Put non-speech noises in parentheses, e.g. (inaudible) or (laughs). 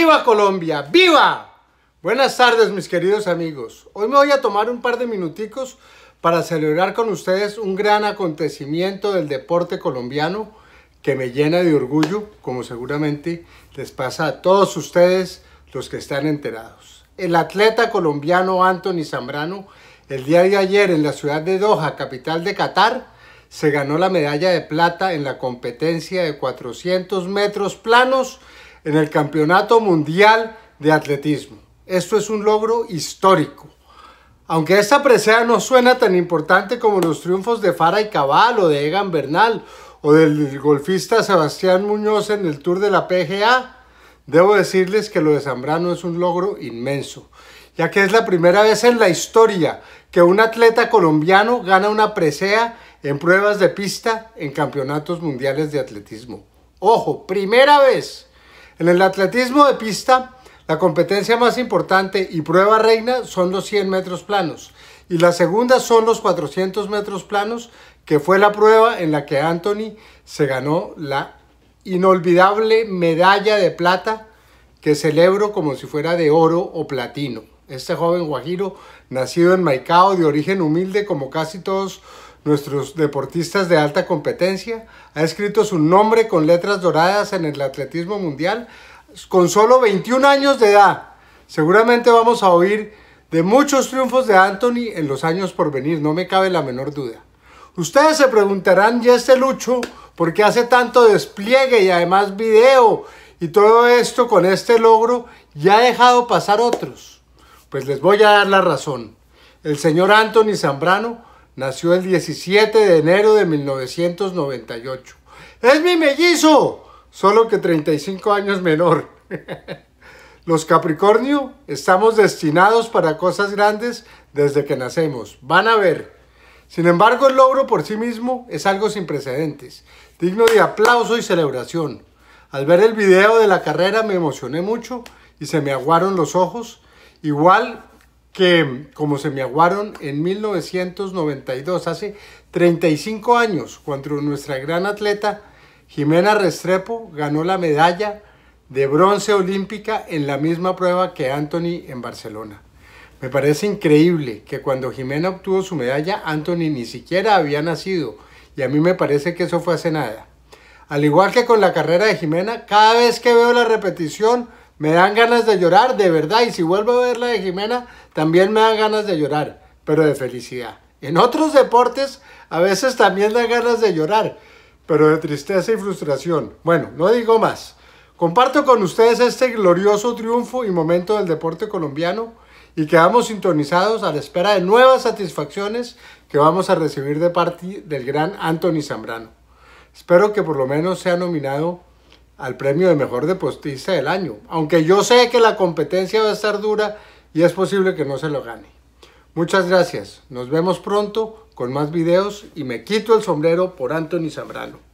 ¡Viva Colombia! ¡Viva! Buenas tardes mis queridos amigos. Hoy me voy a tomar un par de minuticos para celebrar con ustedes un gran acontecimiento del deporte colombiano que me llena de orgullo, como seguramente les pasa a todos ustedes los que están enterados. El atleta colombiano Anthony Zambrano, el día de ayer en la ciudad de Doha, capital de Qatar, se ganó la medalla de plata en la competencia de 400 metros planos en el Campeonato Mundial de Atletismo. Esto es un logro histórico. Aunque esta presea no suena tan importante como los triunfos de Fara y Cabal o de Egan Bernal o del golfista Sebastián Muñoz en el Tour de la PGA, debo decirles que lo de Zambrano es un logro inmenso, ya que es la primera vez en la historia que un atleta colombiano gana una presea en pruebas de pista en campeonatos mundiales de atletismo. Ojo, primera vez. En el atletismo de pista, la competencia más importante y prueba reina son los 100 metros planos y la segunda son los 400 metros planos, que fue la prueba en la que Anthony se ganó la inolvidable medalla de plata que celebro como si fuera de oro o platino. Este joven guajiro, nacido en Maicao, de origen humilde como casi todos nuestros deportistas de alta competencia, ha escrito su nombre con letras doradas en el atletismo mundial con solo 21 años de edad. Seguramente vamos a oír de muchos triunfos de Anthony en los años por venir, no me cabe la menor duda. Ustedes se preguntarán, ¿y este Lucho por qué hace tanto despliegue y además video y todo esto con este logro Ya ha dejado pasar otros? Pues les voy a dar la razón. El señor Anthony Zambrano Nació el 17 de enero de 1998. Es mi mellizo, solo que 35 años menor. (laughs) Los Capricornio estamos destinados para cosas grandes desde que nacemos. Van a ver. Sin embargo, el logro por sí mismo es algo sin precedentes, digno de aplauso y celebración. Al ver el video de la carrera me emocioné mucho y se me aguaron los ojos. Igual que como se me aguaron en 1992, hace 35 años, cuando nuestra gran atleta Jimena Restrepo ganó la medalla de bronce olímpica en la misma prueba que Anthony en Barcelona. Me parece increíble que cuando Jimena obtuvo su medalla, Anthony ni siquiera había nacido, y a mí me parece que eso fue hace nada. Al igual que con la carrera de Jimena, cada vez que veo la repetición, me dan ganas de llorar, de verdad. Y si vuelvo a ver la de Jimena, también me dan ganas de llorar, pero de felicidad. En otros deportes, a veces también dan ganas de llorar, pero de tristeza y frustración. Bueno, no digo más. Comparto con ustedes este glorioso triunfo y momento del deporte colombiano y quedamos sintonizados a la espera de nuevas satisfacciones que vamos a recibir de parte del gran Anthony Zambrano. Espero que por lo menos sea nominado al premio de mejor deportista del año, aunque yo sé que la competencia va a estar dura y es posible que no se lo gane. Muchas gracias, nos vemos pronto con más videos y me quito el sombrero por Anthony Zambrano.